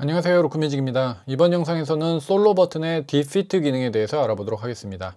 안녕하세요 루크매직입니다 이번 영상에서는 솔로 버튼의 디피트 기능에 대해서 알아보도록 하겠습니다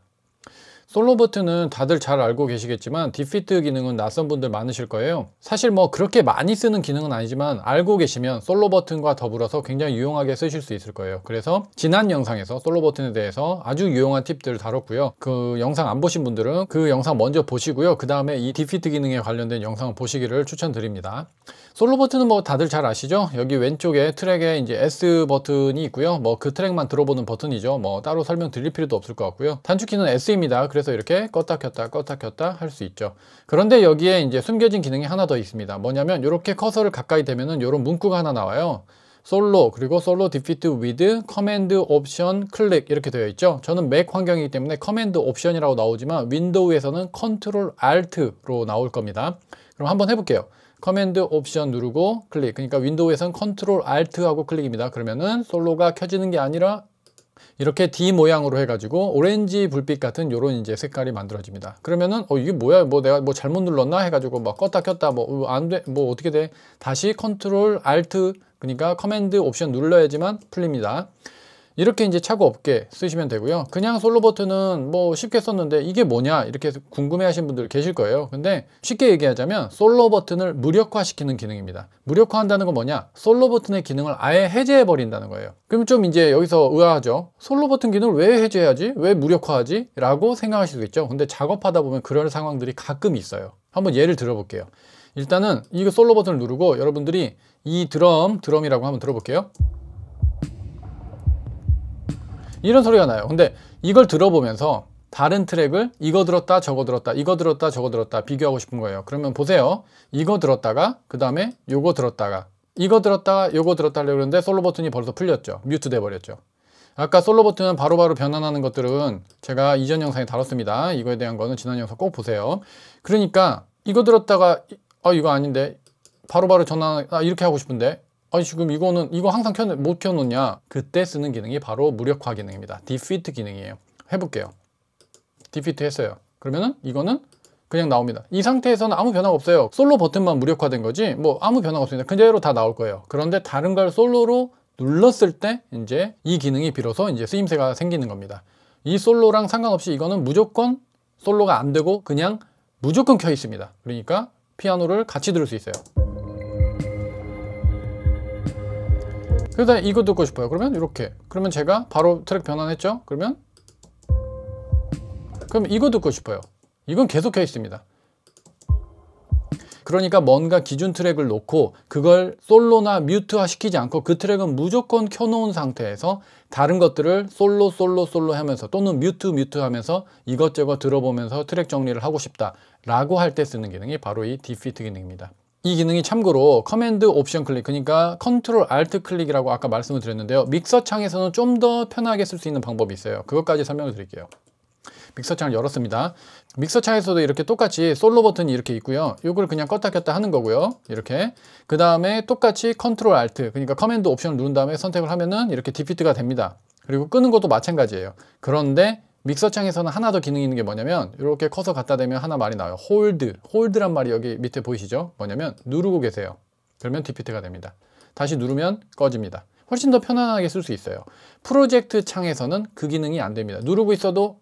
솔로 버튼은 다들 잘 알고 계시겠지만 디피트 기능은 낯선 분들 많으실 거예요 사실 뭐 그렇게 많이 쓰는 기능은 아니지만 알고 계시면 솔로 버튼과 더불어서 굉장히 유용하게 쓰실 수 있을 거예요 그래서 지난 영상에서 솔로 버튼에 대해서 아주 유용한 팁들 을 다뤘고요 그 영상 안 보신 분들은 그 영상 먼저 보시고요 그 다음에 이 디피트 기능에 관련된 영상을 보시기를 추천드립니다 솔로 버튼은 뭐 다들 잘 아시죠 여기 왼쪽에 트랙에 이제 S 버튼이 있고요 뭐 그 트랙만 들어보는 버튼이죠 뭐 따로 설명 드릴 필요도 없을 것 같고요 단축키는 S입니다 그래서 옆에서 이렇게 껐다 켰다 껐다 켰다 할 수 있죠 그런데 여기에 이제 숨겨진 기능이 하나 더 있습니다 뭐냐면 이렇게 커서를 가까이 대면은 이런 문구가 하나 나와요 솔로 그리고 솔로 디피트 위드 커맨드 옵션 클릭 이렇게 되어 있죠 저는 맥 환경이기 때문에 커맨드 옵션이라고 나오지만 윈도우에서는 컨트롤 알트로 나올 겁니다 그럼 한번 해볼게요 커맨드 옵션 누르고 클릭 그러니까 윈도우에서는 컨트롤 알트하고 클릭입니다 그러면은 솔로가 켜지는 게 아니라 이렇게 D 모양으로 해가지고 오렌지 불빛 같은 요런 이제 색깔이 만들어집니다. 그러면은 어 이게 뭐야 뭐 내가 뭐 잘못 눌렀나 해가지고 막 껐다 켰다 뭐 어, 안돼 뭐 어떻게 돼 다시 컨트롤 알트 그러니까 커맨드 옵션 눌러야지만 풀립니다. 이렇게 이제 차고 없게 쓰시면 되고요 그냥 솔로 버튼은 뭐 쉽게 썼는데 이게 뭐냐 이렇게 궁금해 하신 분들 계실 거예요 근데 쉽게 얘기하자면 솔로 버튼을 무력화시키는 기능입니다 무력화한다는 건 뭐냐 솔로 버튼의 기능을 아예 해제해 버린다는 거예요 그럼 좀 이제 여기서 의아하죠 솔로 버튼 기능을 왜 해제해야지 왜 무력화하지 라고 생각하실 수 있죠 근데 작업하다 보면 그런 상황들이 가끔 있어요 한번 예를 들어볼게요 일단은 이거 솔로 버튼을 누르고 여러분들이 이 드럼 드럼이라고 한번 들어볼게요 이런 소리가 나요 근데 이걸 들어보면서 다른 트랙을 이거 들었다 저거 들었다 이거 들었다 저거 들었다 비교하고 싶은 거예요 그러면 보세요 이거 들었다가 그 다음에 요거 들었다가 이거 들었다가 요거 들었다 하려고 했는데 솔로 버튼이 벌써 풀렸죠 뮤트 돼 버렸죠 아까 솔로 버튼은 바로바로 변환하는 것들은 제가 이전 영상에 다뤘습니다 이거에 대한 거는 지난 영상 꼭 보세요 그러니까 이거 들었다가 어 이거 아닌데 바로바로 전환 아, 이렇게 하고 싶은데 아니 지금 이거는 이거 항상 켜, 못 켜놓냐 그때 쓰는 기능이 바로 무력화 기능입니다 디피트 기능이에요 해볼게요 디피트 했어요 그러면은 이거는 그냥 나옵니다 이 상태에서는 아무 변화가 없어요 솔로 버튼만 무력화된 거지 뭐 아무 변화가 없습니다 그대로 다 나올 거예요 그런데 다른 걸 솔로로 눌렀을 때 이제 이 기능이 비로소 이제 쓰임새가 생기는 겁니다 이 솔로랑 상관없이 이거는 무조건 솔로가 안 되고 그냥 무조건 켜 있습니다 그러니까 피아노를 같이 들을 수 있어요 그러다 이거 듣고 싶어요 그러면 이렇게 그러면 제가 바로 트랙 변환했죠 그러면 그럼 이거 듣고 싶어요 이건 계속해 있습니다 그러니까 뭔가 기준 트랙을 놓고 그걸 솔로나 뮤트화 시키지 않고 그 트랙은 무조건 켜놓은 상태에서 다른 것들을 솔로 솔로 솔로 하면서 또는 뮤트 뮤트 하면서 이것저것 들어보면서 트랙 정리를 하고 싶다 라고 할 때 쓰는 기능이 바로 이 디피트 기능입니다 이 기능이 참고로 커맨드 옵션 클릭 그러니까 컨트롤 알트 클릭이라고 아까 말씀을 드렸는데요 믹서 창에서는 좀 더 편하게 쓸 수 있는 방법이 있어요 그것까지 설명을 드릴게요 믹서 창을 열었습니다 믹서 창에서도 이렇게 똑같이 솔로 버튼이 이렇게 있고요 이걸 그냥 껐다 켰다 하는 거고요 이렇게 그 다음에 똑같이 컨트롤 알트 그러니까 커맨드 옵션을 누른 다음에 선택을 하면은 이렇게 디피트가 됩니다 그리고 끄는 것도 마찬가지예요 그런데 믹서창에서는 하나 더 기능이 있는 게 뭐냐면 이렇게 커서 갖다 대면 하나 말이 나와요 홀드 홀드란 말이 여기 밑에 보이시죠 뭐냐면 누르고 계세요 그러면 디피트가 됩니다 다시 누르면 꺼집니다 훨씬 더 편안하게 쓸 수 있어요 프로젝트 창에서는 그 기능이 안 됩니다 누르고 있어도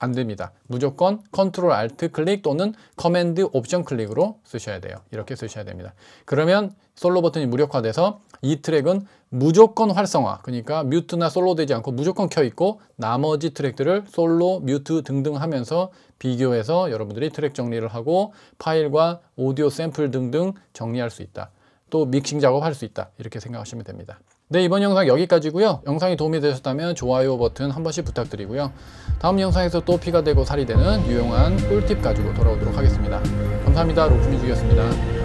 안 됩니다. 무조건 컨트롤 알트 클릭 또는 커맨드 옵션 클릭으로 쓰셔야 돼요. 이렇게 쓰셔야 됩니다. 그러면 솔로 버튼이 무력화돼서 이 트랙은 무조건 활성화 그러니까 뮤트나 솔로 되지 않고 무조건 켜 있고 나머지 트랙들을 솔로, 뮤트 등등 하면서 비교해서 여러분들이 트랙 정리를 하고 파일과 오디오 샘플 등등 정리할 수 있다. 또 믹싱 작업할 수 있다. 이렇게 생각하시면 됩니다. 네 이번 영상 여기까지고요 영상이 도움이 되셨다면 좋아요 버튼 한 번씩 부탁드리고요 다음 영상에서 또 피가 되고 살이 되는 유용한 꿀팁 가지고 돌아오도록 하겠습니다 감사합니다 로프뮤직이습니다